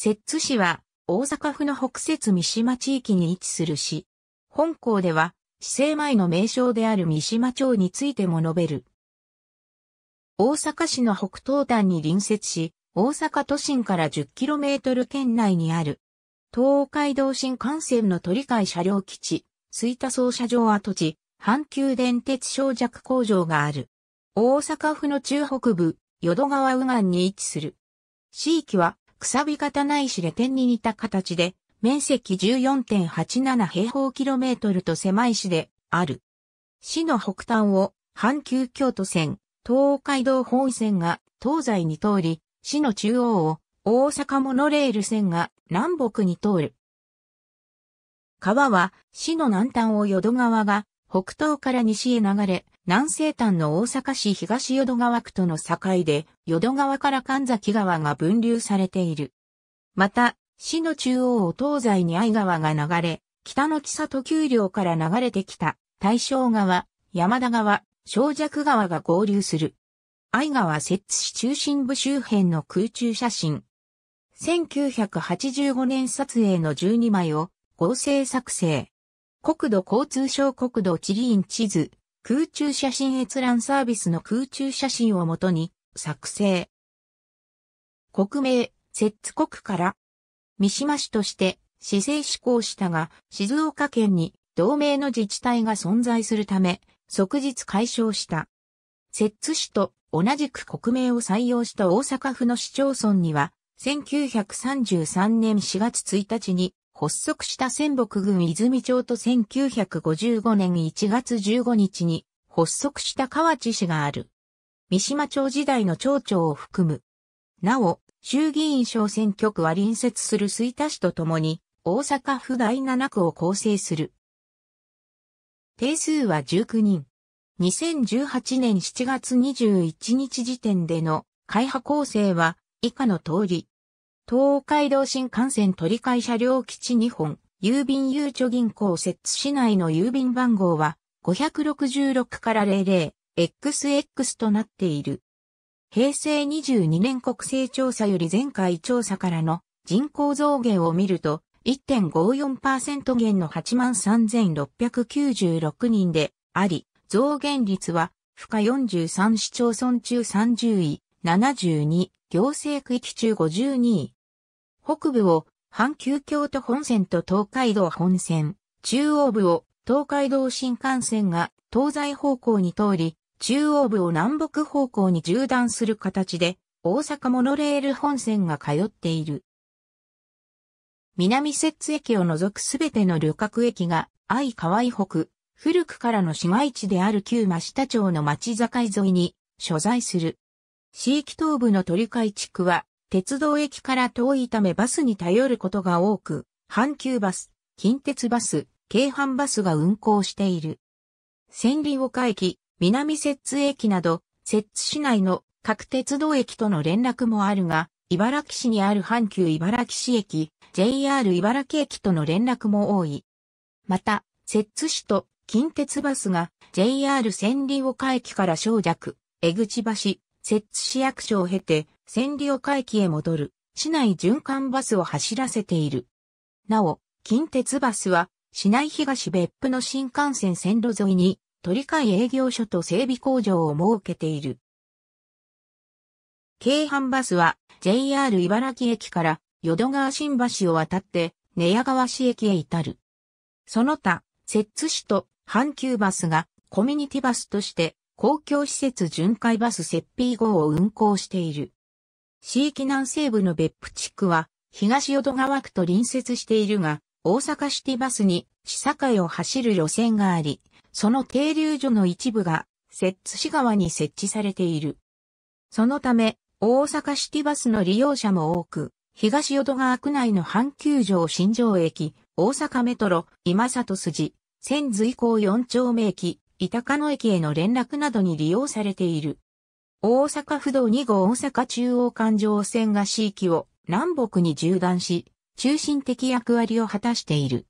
摂津市は大阪府の北摂三島地域に位置する市。本校では、市政前の名称である三島町についても述べる。大阪市の北東端に隣接し、大阪都心から 10km 圏内にある、東海道新幹線の取り替え車両基地、水田操車場跡地、阪急電鉄小弱工場がある。大阪府の中北部、淀川右岸に位置する。地域はくさび型ないしレテンに似た形で、面積14.87平方キロメートルと狭い市である。市の北端を阪急京都線、東海道本線が東西に通り、市の中央を大阪モノレール線が南北に通る。川は市の南端を淀川が北東から西へ流れ、南西端の大阪市東淀川区との境で、淀川から神崎川が分流されている。また、市の中央を東西に愛川が流れ、北の木里丘陵から流れてきた大正川、山田川、小弱川が合流する。愛川摂津市中心部周辺の空中写真。1985年撮影の12枚を合成作成。国土交通省国土地理院地図空中写真閲覧サービスの空中写真をもとに作成。国名、摂津国から、三島市として市政施行したが、静岡県に同盟の自治体が存在するため、即日解消した。摂津市と同じく国名を採用した大阪府の市町村には、1933年4月1日に発足した仙北郡泉町と1955年1月15日に発足した河内市がある。三島町時代の町長を含む。なお、衆議院小選挙区は隣接する水田市とともに、大阪府第7区を構成する。定数は19人。2018年7月21日時点での会派構成は以下の通り、東海道新幹線取替車両基地2本、郵便ゆうちょ銀行設置市内の郵便番号は566から00、XX となっている。平成22年国勢調査より前回調査からの人口増減を見ると、1.54%減の83,696人であり、増減率は、負荷43市町村中30位、72、行政区域中52位、北部を阪急京都本線と東海道本線、中央部を東海道新幹線が東西方向に通り、中央部を南北方向に縦断する形で、大阪モノレール本線が通っている。南摂津駅を除くすべての旅客駅が愛川井北、古くからの市街地である旧真下町の町境沿いに所在する。市域東部の鳥海地区は鉄道駅から遠いためバスに頼ることが多く、阪急バス、近鉄バス、京阪バスが運行している。千里岡駅、南摂津駅など、摂津市内の各鉄道駅との連絡もあるが、茨城市にある阪急茨城市駅、JR 茨城駅との連絡も多い。また、摂津市と近鉄バスが JR 千里岡駅から小弱、江口橋、摂津市役所を経て千里岡駅へ戻る、市内循環バスを走らせている。なお、近鉄バスは、市内東別府の新幹線線路沿いに、取り替え営業所と整備工場を設けている。京阪バスは JR 茨城駅から淀川新橋を渡って寝屋川市駅へ至る。その他、摂津市と阪急バスがコミュニティバスとして公共施設巡回バス設備号を運行している。市域南西部の別府地区は、東淀川区と隣接しているが、大阪シティバスに市境を走る路線があり、その停留所の一部が、摂津市側に設置されている。そのため、大阪シティバスの利用者も多く、東淀川区内の阪急城新城駅、大阪メトロ、今里筋、千頭以降丁目駅、板野駅への連絡などに利用されている。大阪府道2号大阪中央環状線が市域を南北に縦断し、中心的役割を果たしている。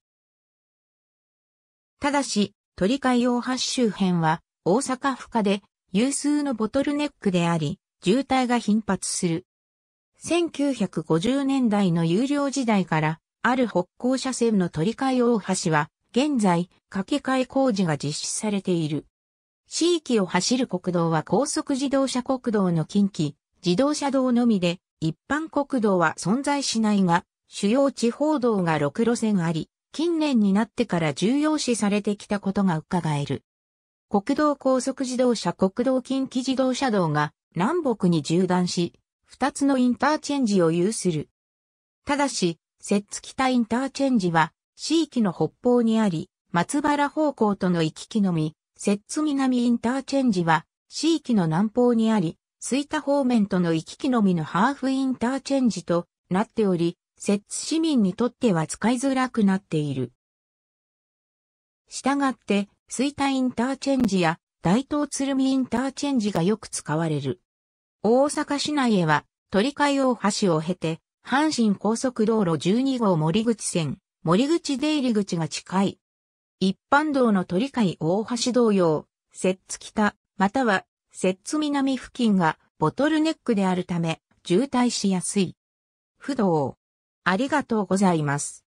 ただし、鳥海大橋周辺は大阪府下で有数のボトルネックであり、渋滞が頻発する。1950年代の有料時代から、ある北高車線の鳥海大橋は、現在、掛け替え工事が実施されている。市域を走る国道は高速自動車国道の近畿、自動車道のみで、一般国道は存在しないが、主要地方道が6路線あり、近年になってから重要視されてきたことが伺える。国道高速自動車国道近畿自動車道が南北に縦断し、2つのインターチェンジを有する。ただし、摂津北インターチェンジは、地域の北方にあり、松原方向との行き来のみ、摂津南インターチェンジは、市域の南方にあり、水田方面との行き来のみのハーフインターチェンジとなっており、摂津市民にとっては使いづらくなっている。したがって、水田インターチェンジや大東鶴見インターチェンジがよく使われる。大阪市内へは、鳥海大橋を経て、阪神高速道路12号森口線、森口出入口が近い。一般道の鳥海大橋同様、摂津北、または摂津南付近がボトルネックであるため、渋滞しやすい。不動。ありがとうございます。